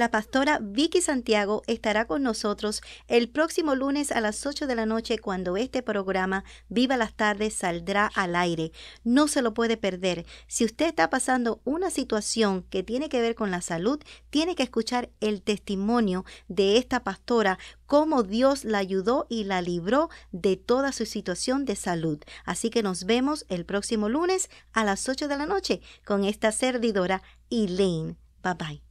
La pastora Vicky Santiago estará con nosotros el próximo lunes a las 8 de la noche cuando este programa Viva las tardes saldrá al aire. No se lo puede perder. Si usted está pasando una situación que tiene que ver con la salud, tiene que escuchar el testimonio de esta pastora, cómo Dios la ayudó y la libró de toda su situación de salud. Así que nos vemos el próximo lunes a las 8 de la noche con esta servidora Elaine. Bye bye.